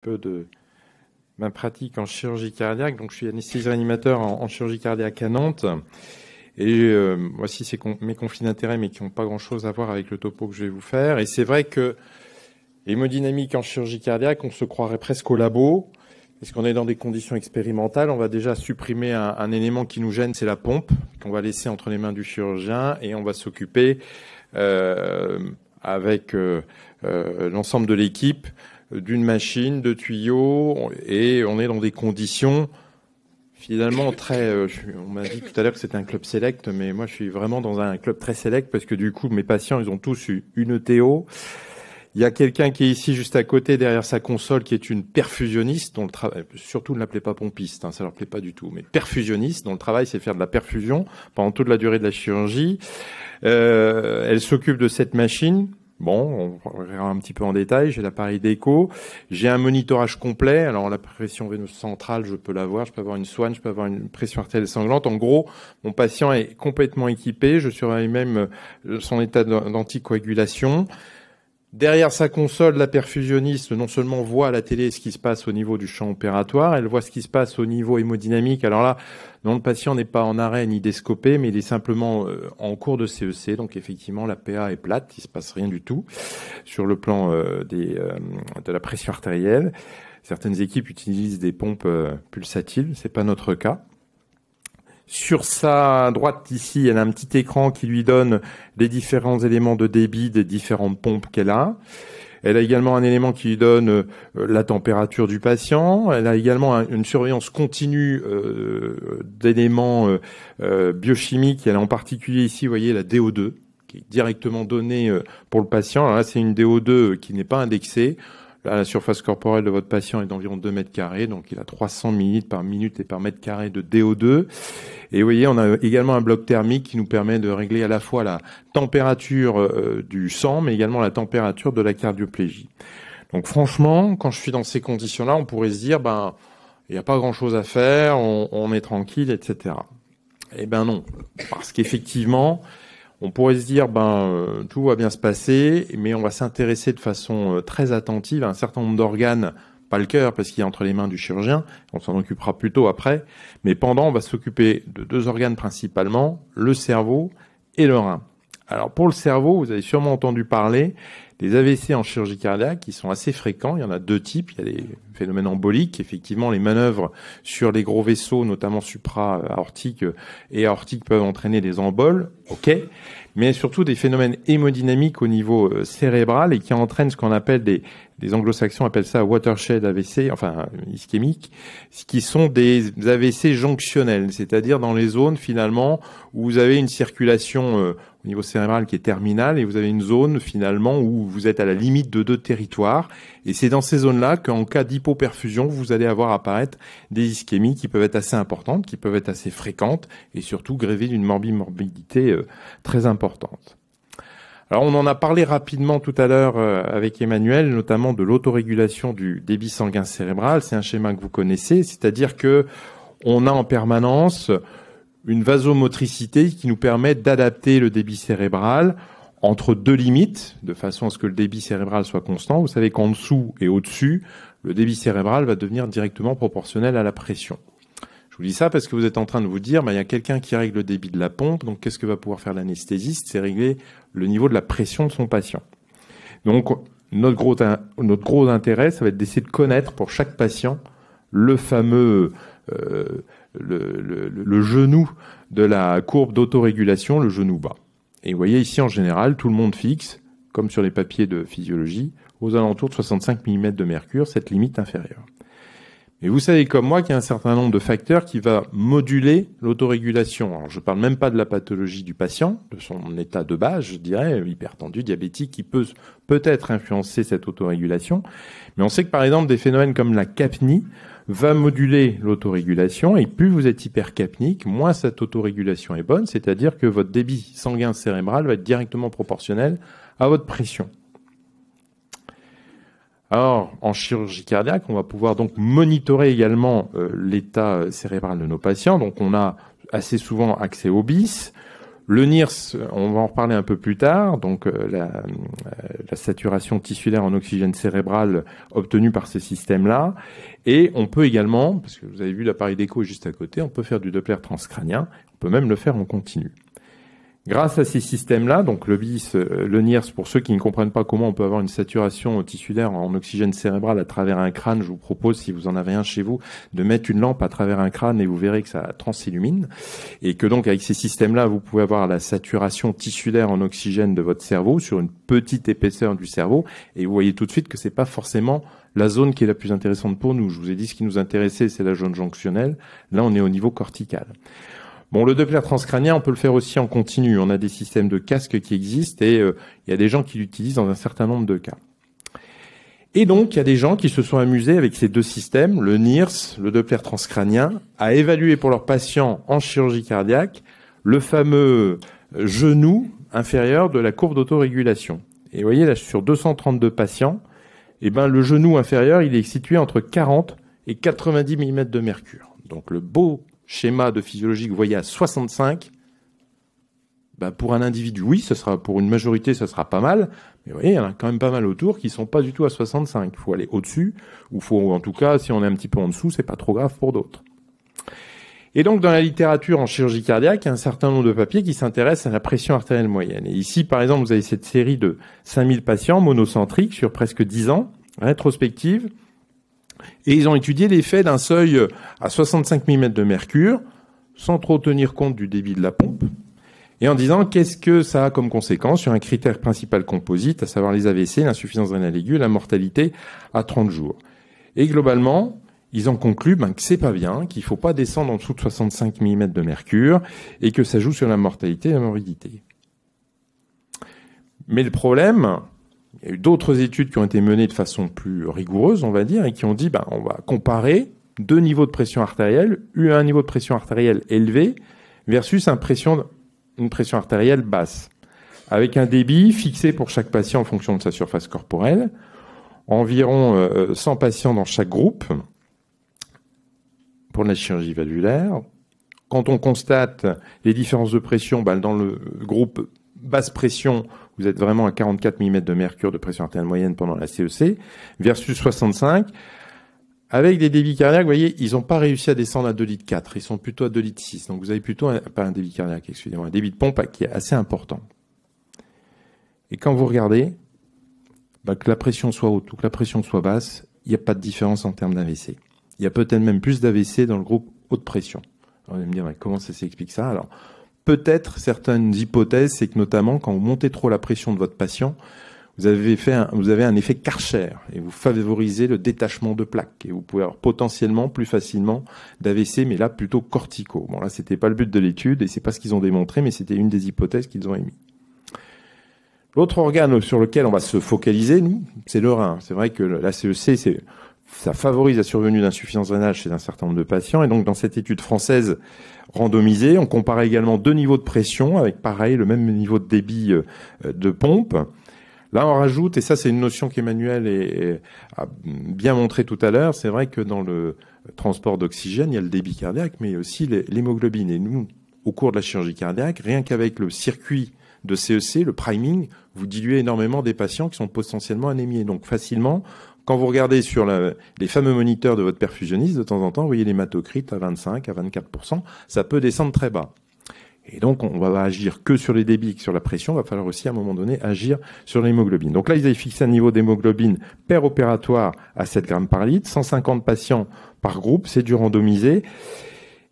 un peu de ma pratique en chirurgie cardiaque. Donc, je suis anesthésiste réanimateur en, chirurgie cardiaque à Nantes. Et voici euh, mes conflits d'intérêts, mais qui n'ont pas grand-chose à voir avec le topo que je vais vous faire. Et c'est vrai que l'hémodynamique en chirurgie cardiaque, on se croirait presque au labo, parce qu'on est dans des conditions expérimentales. On va déjà supprimer un, élément qui nous gêne, c'est la pompe, qu'on va laisser entre les mains du chirurgien, et on va s'occuper euh, avec euh, l'ensemble de l'équipe d'une machine, de tuyaux, et on est dans des conditions finalement très. Euh, on m'a dit tout à l'heure que c'était un club select, mais moi je suis vraiment dans un club très select parce que du coup mes patients ils ont tous eu une Théo. Il y a quelqu'un qui est ici juste à côté derrière sa console qui est une perfusionniste dont le travail, surtout ne l'appelez pas pompiste, hein, ça leur plaît pas du tout, mais perfusionniste dont le travail c'est faire de la perfusion pendant toute la durée de la chirurgie. Euh, elle s'occupe de cette machine Bon, on verra un petit peu en détail. J'ai l'appareil déco, J'ai un monitorage complet. Alors, la pression veineuse centrale, je peux l'avoir. Je peux avoir une soigne, je peux avoir une pression artérielle sanglante. En gros, mon patient est complètement équipé. Je surveille même euh, son état d'anticoagulation. Derrière sa console, la perfusionniste non seulement voit à la télé ce qui se passe au niveau du champ opératoire, elle voit ce qui se passe au niveau hémodynamique. Alors là, non, le patient n'est pas en arrêt ni descopé, mais il est simplement euh, en cours de CEC. E Donc effectivement, la PA est plate, il se passe rien du tout sur le plan euh, euh, de la pression artérielle. Certaines équipes utilisent des pompes pulsatiles, c'est pas notre cas. Sur sa droite ici, elle a un petit écran qui lui donne les différents éléments de débit des différentes pompes qu'elle a. Elle a également un élément qui lui donne euh, la température du patient. Elle a également une surveillance continue euh, d'éléments euh, biochimiques. Elle a en particulier ici, vous voyez, la DO2 qui est directement donnée pour le patient. Alors là, c'est une DO2 qui n'est pas indexée la surface corporelle de votre patient est d'environ 2 mètres carrés, donc il a 300 minutes par minute et par mètre carré de DO2. Et vous voyez, on a également un bloc thermique qui nous permet de régler à la fois la température euh, du sang, mais également la température de la cardioplégie. Donc franchement, quand je suis dans ces conditions-là, on pourrait se dire, ben, il n'y a pas grand-chose à faire, on, est tranquille, etc. Eh ben non, parce qu'effectivement, on pourrait se dire, ben, euh, tout va bien se passer, mais on va s'intéresser de façon euh, très attentive à un certain nombre d'organes pas le cœur parce qu'il est entre les mains du chirurgien, on s'en occupera plutôt après, mais pendant on va s'occuper de deux organes principalement, le cerveau et le rein. Alors pour le cerveau, vous avez sûrement entendu parler des AVC en chirurgie cardiaque qui sont assez fréquents. Il y en a deux types. Il y a des phénomènes emboliques, effectivement, les manœuvres sur les gros vaisseaux, notamment supra-aortiques euh, et aortiques, peuvent entraîner des emboles. Ok, mais surtout des phénomènes hémodynamiques au niveau euh, cérébral et qui entraînent ce qu'on appelle des, les anglo-saxons appellent ça watershed AVC, enfin ischémique, ce qui sont des AVC jonctionnels, c'est-à-dire dans les zones finalement où vous avez une circulation euh, au niveau cérébral qui est terminale et vous avez une zone finalement où vous êtes à la limite de deux territoires. Et c'est dans ces zones-là qu'en cas d'hypoperfusion, vous allez avoir apparaître des ischémies qui peuvent être assez importantes, qui peuvent être assez fréquentes et surtout gréver d'une morbidité euh, très importante. Alors on en a parlé rapidement tout à l'heure euh, avec Emmanuel, notamment de l'autorégulation du débit sanguin cérébral. C'est un schéma que vous connaissez, c'est-à-dire que on a en permanence une vasomotricité qui nous permet d'adapter le débit cérébral entre deux limites, de façon à ce que le débit cérébral soit constant. Vous savez qu'en dessous et au-dessus, le débit cérébral va devenir directement proportionnel à la pression vous dis ça parce que vous êtes en train de vous dire, bah, il y a quelqu'un qui règle le débit de la pompe, donc qu'est-ce que va pouvoir faire l'anesthésiste C'est régler le niveau de la pression de son patient. Donc, notre gros, notre gros intérêt, ça va être d'essayer de connaître pour chaque patient le fameux euh, le, genou de la courbe d'autorégulation, le genou bas. Et vous voyez ici, en général, tout le monde fixe, comme sur les papiers de physiologie, aux alentours de 65 mm de mercure, cette limite inférieure. Et vous savez comme moi qu'il y a un certain nombre de facteurs qui va moduler l'autorégulation. Alors je ne parle même pas de la pathologie du patient, de son état de base, je dirais, hypertendu, diabétique, qui peut peut-être influencer cette autorégulation. Mais on sait que par exemple des phénomènes comme la capnie va moduler l'autorégulation et plus vous êtes hypercapnique, moins cette autorégulation est bonne, c'est-à-dire que votre débit sanguin cérébral va être directement proportionnel à votre pression. Alors, en chirurgie cardiaque, on va pouvoir donc monitorer également euh, l'état euh, cérébral de nos patients. Donc, on a assez souvent accès au BIS. Le NIRS, on va en reparler un peu plus tard, donc euh, la, saturation tissulaire en oxygène cérébral obtenue par ce système là Et on peut également, parce que vous avez vu l'appareil d'écho juste à côté, on peut faire du Doppler transcrânien. on peut même le faire en continu. Grâce à ces systèmes-là, donc le BIS, euh, le NIRS, pour ceux qui ne comprennent pas comment on peut avoir une saturation tissulaire en oxygène cérébral à travers un crâne, je vous propose, si vous en avez un chez vous, de mettre une lampe à travers un crâne et vous verrez que ça transillumine. Et que donc avec ces systèmes-là, vous pouvez avoir la saturation tissulaire en oxygène de votre cerveau sur une petite épaisseur du cerveau et vous voyez tout de suite que c'est pas forcément la zone qui est la plus intéressante pour nous. Je vous ai dit ce qui nous intéressait, c'est la zone jonctionnelle. Là, on est au niveau cortical. Bon, le Doppler transcranien, on peut le faire aussi en continu. On a des systèmes de casque qui existent et euh, il y a des gens qui l'utilisent dans un certain nombre de cas. Et donc, il y a des gens qui se sont amusés avec ces deux systèmes, le NIRS, le Doppler transcranien, à évaluer pour leurs patients en chirurgie cardiaque le fameux euh, genou inférieur de la courbe d'autorégulation. Et vous voyez, là, sur 232 patients, eh ben, le genou inférieur, il est situé entre 40 et 90 mm de mercure. Donc, le beau schéma de physiologie que vous voyez à 65, bah pour un individu, oui, ce sera, pour une majorité, ce sera pas mal, mais vous voyez, il y en a quand même pas mal autour qui sont pas du tout à 65. Il faut aller au-dessus, ou faut, en tout cas, si on est un petit peu en dessous, c'est pas trop grave pour d'autres. Et donc, dans la littérature en chirurgie cardiaque, il y a un certain nombre de papiers qui s'intéressent à la pression artérielle moyenne. Et ici, par exemple, vous avez cette série de 5000 patients monocentriques sur presque 10 ans, rétrospective, et ils ont étudié l'effet d'un seuil euh, à 65 mm de mercure, sans trop tenir compte du débit de la pompe, et en disant qu'est-ce que ça a comme conséquence sur un critère principal composite, à savoir les AVC, l'insuffisance rénale aiguë, la mortalité à 30 jours. Et globalement, ils ont conclu ben, que c'est pas bien, qu'il faut pas descendre en dessous de 65 mm de mercure, et que ça joue sur la mortalité et la morbidité. Mais le problème, il y a eu d'autres études qui ont été menées de façon plus rigoureuse, on va dire, et qui ont dit, bah, on va comparer deux niveaux de pression artérielle, un niveau de pression artérielle élevé versus une pression artérielle basse, avec un débit fixé pour chaque patient en fonction de sa surface corporelle, environ 100 euh, patients dans chaque groupe pour la chirurgie valvulaire. Quand on constate les différences de pression, bah, dans le groupe basse pression, vous êtes vraiment à 44 mm de mercure de pression artérielle moyenne pendant la CEC, e versus 65. Avec des débits cardiaques, vous voyez, ils n'ont pas réussi à descendre à 2 litres 4, ils sont plutôt à 2 litres 6. Donc vous avez plutôt, un, pas un débit cardiaque, excusez-moi, un débit de pompe qui est assez important. Et quand vous regardez, bah, que la pression soit haute ou que la pression soit basse, il n'y a pas de différence en termes d'AVC. Il y a peut-être même plus d'AVC dans le groupe haute pression. Alors, vous allez me dire, comment ça s'explique ça Alors, peut-être certaines hypothèses, c'est que notamment quand vous montez trop la pression de votre patient, vous avez, fait un, vous avez un effet carcher et vous favorisez le détachement de plaques et vous pouvez avoir potentiellement plus facilement d'AVC, mais là plutôt cortico. Bon là c'était pas le but de l'étude et c'est pas ce qu'ils ont démontré, mais c'était une des hypothèses qu'ils ont émises. L'autre organe sur lequel on va se focaliser, nous, c'est le rein. C'est vrai que la CEC, e c'est ça favorise la survenue d'insuffisance rénale chez un certain nombre de patients. Et donc, dans cette étude française randomisée, on compare également deux niveaux de pression avec, pareil, le même niveau de débit euh, de pompe. Là, on rajoute, et ça, c'est une notion qu'Emmanuel a bien montré tout à l'heure, c'est vrai que dans le transport d'oxygène, il y a le débit cardiaque, mais aussi l'hémoglobine. Et nous, au cours de la chirurgie cardiaque, rien qu'avec le circuit de CEC, e le priming, vous diluez énormément des patients qui sont potentiellement anémiés. Donc facilement, quand vous regardez sur les fameux moniteurs de votre perfusionniste, de temps en temps, vous voyez les à 25, à 24%, ça peut descendre très bas. Et donc, on va agir que sur les débits, que sur la pression. Il va falloir aussi, à un moment donné, agir sur l'hémoglobine. Donc là, ils avaient fixé un niveau d'hémoglobine père opératoire à 7 grammes par litre. 150 patients par groupe, c'est du randomisé.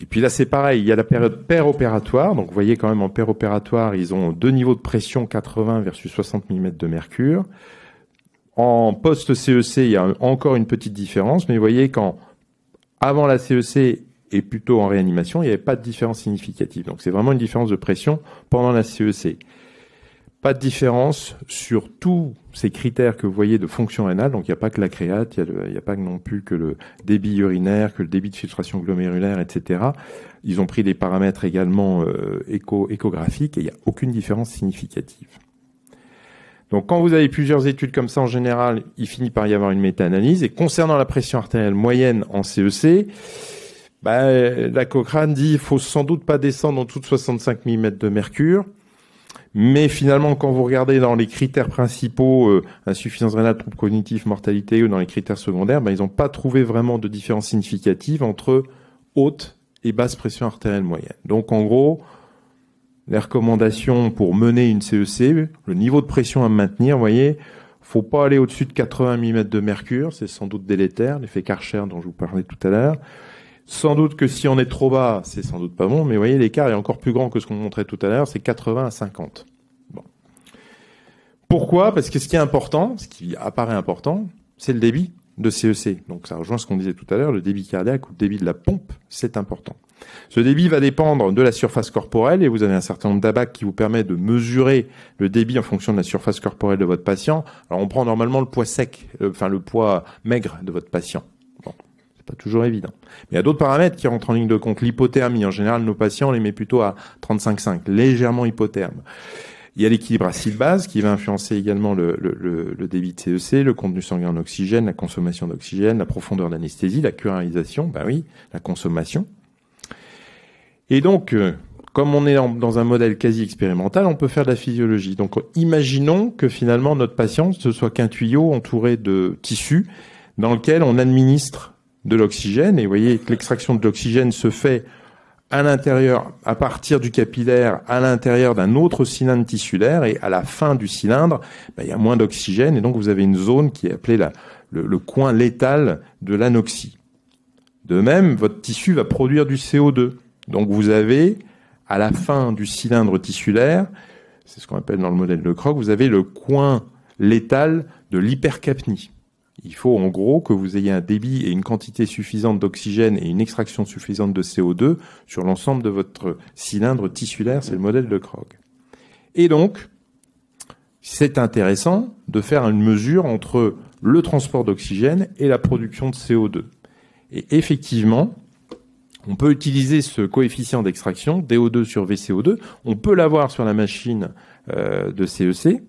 Et puis là, c'est pareil. Il y a la période père opératoire. Donc, vous voyez quand même, en père opératoire, ils ont deux niveaux de pression, 80 versus 60 mm de mercure. En post-CEC, il y a encore une petite différence, mais vous voyez qu'avant avant la CEC e et plutôt en réanimation, il n'y avait pas de différence significative. Donc c'est vraiment une différence de pression pendant la CEC. E pas de différence sur tous ces critères que vous voyez de fonction rénale. Donc il n'y a pas que la créate, il n'y a, pas non plus que le débit urinaire, que le débit de filtration glomérulaire, etc. Ils ont pris des paramètres également euh, échographiques et il n'y a aucune différence significative. Donc quand vous avez plusieurs études comme ça en général, il finit par y avoir une méta-analyse. Et concernant la pression artérielle moyenne en CEC, e bah, la Cochrane dit il faut sans doute pas descendre en dessous de 65 mm de mercure. Mais finalement, quand vous regardez dans les critères principaux, euh, insuffisance rénale, troubles cognitifs, mortalité ou dans les critères secondaires, bah, ils n'ont pas trouvé vraiment de différence significative entre haute et basse pression artérielle moyenne. Donc en gros, les recommandations pour mener une CEC, e le niveau de pression à maintenir, vous voyez, faut pas aller au-dessus de 80 mm de mercure, c'est sans doute délétère, l'effet Karcher dont je vous parlais tout à l'heure. Sans doute que si on est trop bas, c'est sans doute pas bon, mais vous voyez, l'écart est encore plus grand que ce qu'on montrait tout à l'heure, c'est 80 à 50. Bon. Pourquoi Parce que ce qui est important, ce qui apparaît important, c'est le débit de CEC. E Donc ça rejoint ce qu'on disait tout à l'heure, le débit cardiaque ou le débit de la pompe, c'est important. Ce débit va dépendre de la surface corporelle et vous avez un certain nombre d'abacs qui vous permet de mesurer le débit en fonction de la surface corporelle de votre patient. Alors on prend normalement le poids sec, euh, enfin le poids maigre de votre patient. Bon, c'est pas toujours évident. Mais il y a d'autres paramètres qui rentrent en ligne de compte. L'hypothermie, en général, nos patients, on les met plutôt à 35,5, légèrement hypotherme. Il y a l'équilibre acide-base qui va influencer également le, débit de CEC, e le contenu sanguin en oxygène, la consommation d'oxygène, la profondeur d'anesthésie, la curarisation, ben oui, la consommation. Et donc, euh, comme on est dans un modèle quasi expérimental, on peut faire de la physiologie. Donc, imaginons que finalement notre patient ce soit qu'un tuyau entouré de tissus dans lequel on administre de l'oxygène. Et vous voyez que l'extraction de l'oxygène se fait à l'intérieur, à partir du capillaire, à l'intérieur d'un autre cylindre tissulaire, et à la fin du cylindre, ben, il y a moins d'oxygène, et donc vous avez une zone qui est appelée le, le, coin létal de l'anoxie. De même, votre tissu va produire du CO2. Donc vous avez, à la fin du cylindre tissulaire, c'est ce qu'on appelle dans le modèle de Croc, vous avez le coin létal de l'hypercapnie. Il faut en gros que vous ayez un débit et une quantité suffisante d'oxygène et une extraction suffisante de CO2 sur l'ensemble de votre cylindre tissulaire, c'est le modèle de Krog. Et donc, c'est intéressant de faire une mesure entre le transport d'oxygène et la production de CO2. Et effectivement, on peut utiliser ce coefficient d'extraction, DO2 sur VCO2, on peut l'avoir sur la machine euh, de CEC, e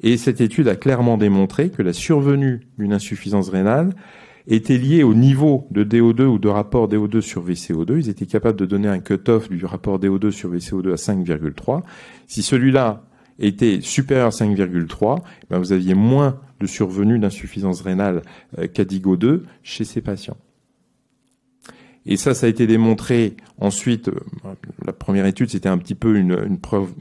et cette étude a clairement démontré que la survenue d'une insuffisance rénale était liée au niveau de DO2 ou de rapport DO2 sur VCO2. Ils étaient capables de donner un cut-off du rapport DO2 sur VCO2 à 5,3. Si celui-là était supérieur à 5,3, ben vous aviez moins de survenue d'insuffisance rénale quadigo euh, 2 chez ces patients. Et ça, ça a été démontré ensuite. Euh, la première étude, c'était un petit peu une, une, preuve,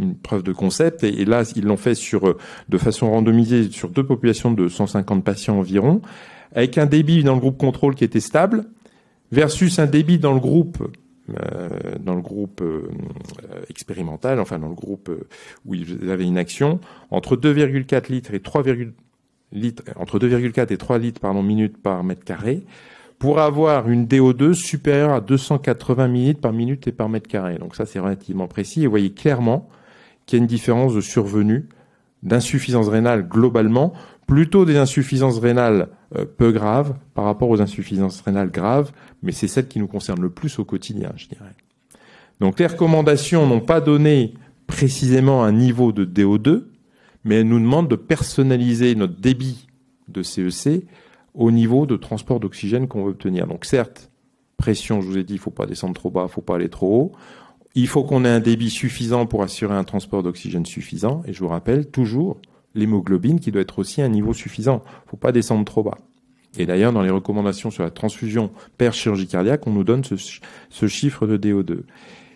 de concept. Et, là, ils l'ont fait sur, euh, de façon randomisée sur deux populations de 150 patients environ, avec un débit dans le groupe contrôle qui était stable versus un débit dans le groupe euh, dans le groupe expérimental, enfin dans le groupe où ils avaient une action, entre 2,4 litres et 3, litres, entre 2,4 et 3 litres pardon, minute par mètre carré, pour avoir une DO2 supérieure à 280 ml par minute et par mètre carré. Donc ça, c'est relativement précis. Et vous voyez clairement qu'il y a une différence de survenue d'insuffisance rénale globalement, plutôt des insuffisances rénales euh, peu graves par rapport aux insuffisances rénales graves, mais c'est celle qui nous concerne le plus au quotidien, je dirais. Donc les recommandations n'ont pas donné précisément un niveau de DO2, mais elles nous demandent de personnaliser notre débit de CEC e au niveau de transport d'oxygène qu'on veut obtenir. Donc certes, pression, je vous ai dit, il faut pas descendre trop bas, il ne faut pas aller trop haut. Il faut qu'on ait un débit suffisant pour assurer un transport d'oxygène suffisant. Et je vous rappelle toujours l'hémoglobine qui doit être aussi à un niveau suffisant. Il ne faut pas descendre trop bas. Et d'ailleurs, dans les recommandations sur la transfusion per chirurgie cardiaque, on nous donne ce chiffre de DO2.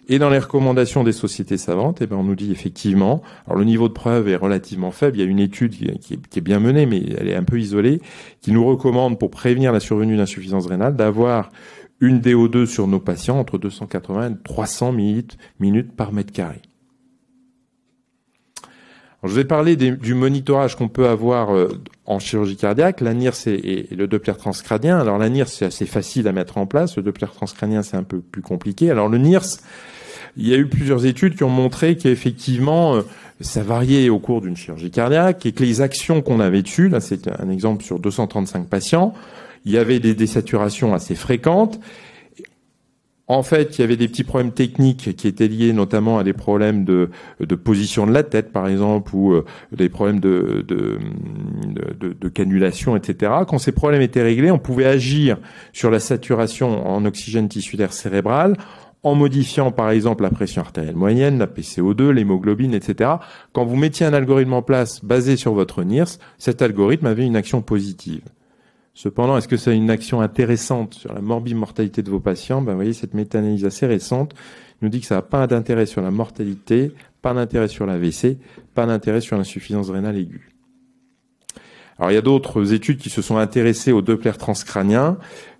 Et dans les recommandations des sociétés savantes, eh ben, on nous dit effectivement, alors le niveau de preuve est relativement faible, il y a une étude qui est, bien menée, mais elle est un peu isolée, qui nous recommande pour prévenir la survenue d'insuffisance rénale d'avoir une DO2 sur nos patients entre 280 et 300 minutes par mètre carré je vais parler du monitorage qu'on peut avoir euh, en chirurgie cardiaque. La NIRS et, le Doppler transcranien. Alors la NIRS, c'est assez facile à mettre en place. Le Doppler transcranien, c'est un peu plus compliqué. Alors le NIRS, il y a eu plusieurs études qui ont montré qu'effectivement, euh, ça variait au cours d'une chirurgie cardiaque et que les actions qu'on avait dessus, là c'est un exemple sur 235 patients, il y avait des désaturations assez fréquentes en fait, il y avait des petits problèmes techniques qui étaient liés notamment à des problèmes de, position de la tête, par exemple, ou euh, des problèmes de, de, de, canulation, etc. Quand ces problèmes étaient réglés, on pouvait agir sur la saturation en oxygène tissulaire cérébral en modifiant par exemple la pression artérielle moyenne, la PCO2, l'hémoglobine, etc. Quand vous mettiez un algorithme en place basé sur votre NIRS, cet algorithme avait une action positive. Cependant, est-ce que c'est une action intéressante sur la mortalité de vos patients ben, voyez, cette méta assez récente nous dit que ça n'a pas d'intérêt sur la mortalité, pas d'intérêt sur l'AVC, pas d'intérêt sur l'insuffisance rénale aiguë. Alors il y a d'autres études qui se sont intéressées aux Doppler transcraniens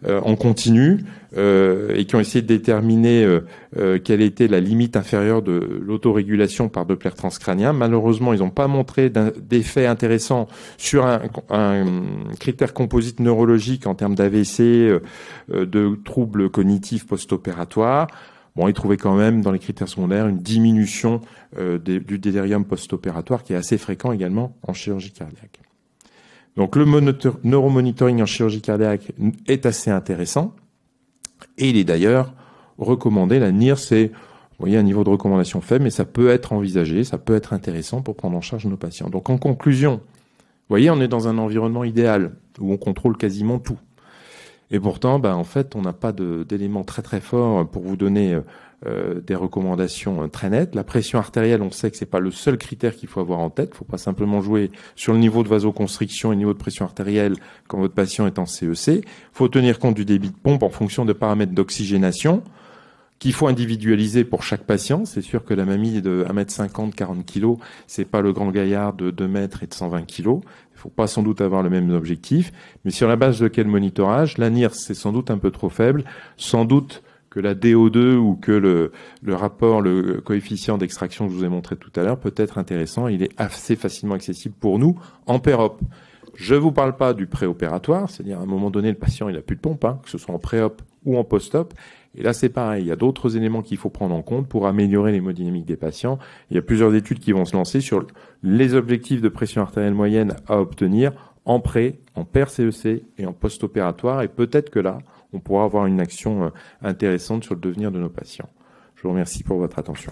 euh, en continu euh, et qui ont essayé de déterminer euh, euh, quelle était la limite inférieure de l'autorégulation par Doppler transcranien. Malheureusement, ils n'ont pas montré d'effet intéressant sur un, critère composite neurologique en termes d'AVC, de troubles cognitifs post-opératoires. Bon, ils trouvaient quand même dans les critères secondaires une diminution du délirium post-opératoire qui est assez fréquent également en chirurgie cardiaque. Donc le neuromonitoring en chirurgie cardiaque est assez intéressant et il est d'ailleurs recommandé. La NIR, c'est un niveau de recommandation faible, mais ça peut être envisagé, ça peut être intéressant pour prendre en charge nos patients. Donc en conclusion, vous voyez, on est dans un environnement idéal où on contrôle quasiment tout. Et pourtant, ben, en fait, on n'a pas d'éléments très très forts pour vous donner euh, euh, des recommandations euh, très nettes. La pression artérielle, on sait que c'est pas le seul critère qu'il faut avoir en tête. Il faut pas simplement jouer sur le niveau de vasoconstriction et le niveau de pression artérielle quand votre patient est en CEC. Il e faut tenir compte du débit de pompe en fonction de paramètres d'oxygénation qu'il faut individualiser pour chaque patient. C'est sûr que la mamie de 1m50, 40 kg, c'est pas le grand gaillard de 2 m et de 120 kg. Il faut pas sans doute avoir le même objectif. Mais sur la base de quel monitorage L'ANIR, c'est sans doute un peu trop faible. Sans doute que la DO2 ou que le, rapport, le coefficient d'extraction que je vous ai montré tout à l'heure peut être intéressant. Il est assez facilement accessible pour nous en pré-op. Je ne vous parle pas du préopératoire, c'est-à-dire à un moment donné, le patient il n'a plus de pompe, hein, que ce soit en pré-op ou en post-op. Et là, c'est pareil, il y a d'autres éléments qu'il faut prendre en compte pour améliorer l'hémodynamique des patients. Il y a plusieurs études qui vont se lancer sur les objectifs de pression artérielle moyenne à obtenir en pré, en per-CEC e et en post-opératoire. Et peut-être que là, on pourra avoir une action euh, intéressante sur le devenir de nos patients. Je vous remercie pour votre attention.